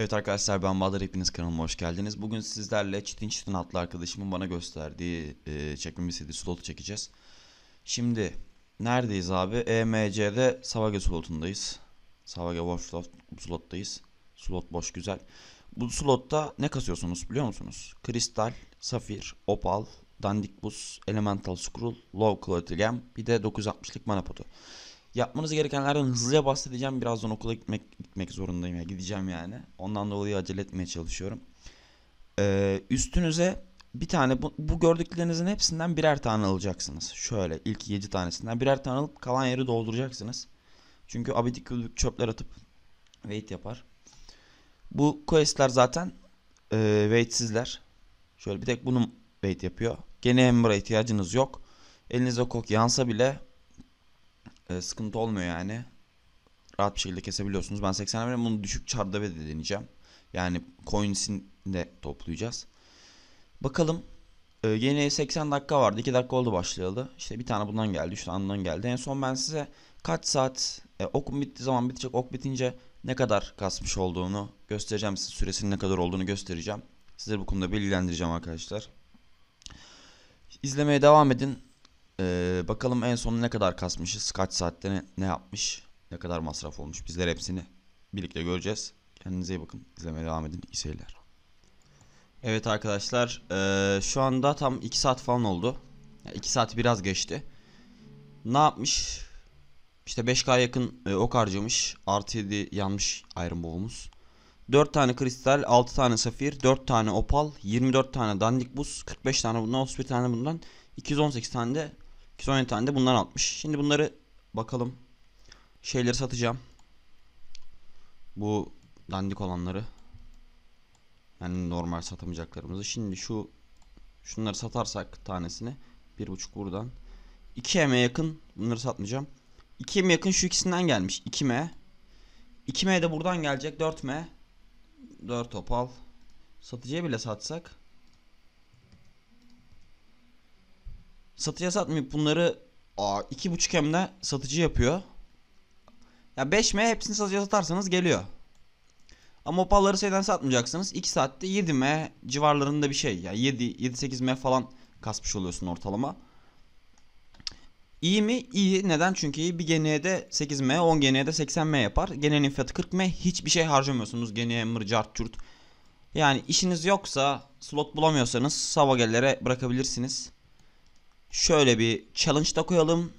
Evet arkadaşlar ben Bahadır hepiniz kanalıma hoş geldiniz. Bugün sizlerle Çitin Çitin adlı arkadaşımın bana gösterdiği e, çekmemi istediği slotu çekeceğiz. Şimdi neredeyiz abi? EMC'de Savage slotundayız. Savage Warcraft slottayız. Slot boş güzel. Bu slotta ne kasıyorsunuz biliyor musunuz? Kristal, Safir, Opal, Dandik Buz, Elemental Scroll, Low Clotilem bir de 960'lık mana potu. Yapmanız gerekenlerden hızlıca bahsedeceğim. Birazdan okula gitmek gitmek zorundayım ya gideceğim yani. Ondan dolayı acele etmeye çalışıyorum. Ee, üstünüze bir tane bu, bu gördüklerinizin hepsinden birer tane alacaksınız. Şöyle ilk 7 tanesinden birer tane alıp kalan yeri dolduracaksınız. Çünkü abidik güldük çöpler atıp weight yapar. Bu questler zaten e, waitsizler. Şöyle bir tek bunun weight yapıyor. Gene Ember'a ihtiyacınız yok. Elinize kok yansa bile e, sıkıntı olmuyor yani. Rahat bir şekilde kesebiliyorsunuz. Ben 80 veririm. Bunu düşük çarda ve de deneyeceğim. Yani coinsin de toplayacağız. Bakalım. E, yine 80 dakika vardı. 2 dakika oldu başlayalı. İşte bir tane bundan geldi. 3 tane bundan geldi. En son ben size kaç saat e, okum bitti zaman bitecek. Ok bitince ne kadar kasmış olduğunu göstereceğim size. Süresinin ne kadar olduğunu göstereceğim. Sizleri bu konuda bilgilendireceğim arkadaşlar. İzlemeye devam edin. Ee, bakalım en son ne kadar kasmışız, kaç saatte ne, ne yapmış, ne kadar masraf olmuş. Bizler hepsini birlikte göreceğiz. Kendinize iyi bakın. İzlemeye devam edin. İyi seyirler. Evet arkadaşlar ee, şu anda tam 2 saat falan oldu. 2 yani saat biraz geçti. Ne yapmış? İşte 5K yakın e, ok harcamış. Artı 7 yanmış Iron Bow'umuz. 4 tane kristal, 6 tane safir, 4 tane opal, 24 tane dandik buz, 45 tane bundan, 31 tane bundan, 218 tane de 217 tane de bundan atmış. Şimdi bunları bakalım. Şeyleri satacağım. Bu dandik olanları. Yani normal satamayacaklarımızı. Şimdi şu şunları satarsak tanesini. bir buçuk buradan. 2M'e yakın bunları satmayacağım. 2M yakın şu ikisinden gelmiş. 2M. 2M de buradan gelecek. 4M. 4 opal. Satıcıya bile satsak Satıya satmayıp bunları aa, 2.5M'de satıcı yapıyor. Ya 5M hepsini satıcıya satarsanız geliyor. Ama opalları şeyden satmayacaksınız. 2 saatte 7M civarlarında bir şey. Ya yani 7 7-8M falan kasmış oluyorsun ortalama. İyi mi? İyi. Neden? Çünkü iyi. Bir genede 8M, 10 de 80M yapar. Genenin fiyatı 40M. Hiçbir şey harcamıyorsunuz. Geneye mır, cart, çurt. Yani işiniz yoksa, slot bulamıyorsanız savagellere bırakabilirsiniz şöyle bir challenge da koyalım.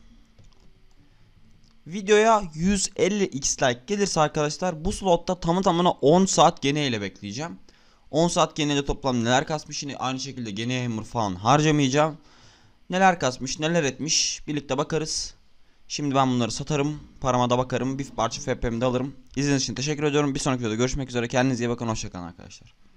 Videoya 150x like gelirse arkadaşlar bu slotta tamı tamına 10 saat gene ile bekleyeceğim. 10 saat genelde toplam neler kasmış yine aynı şekilde gene hammer falan harcamayacağım. Neler kasmış neler etmiş birlikte bakarız. Şimdi ben bunları satarım. Parama da bakarım. Bir parça FP'mi de alırım. İzlediğiniz için teşekkür ediyorum. Bir sonraki videoda görüşmek üzere. Kendinize iyi bakın. Hoşçakalın arkadaşlar.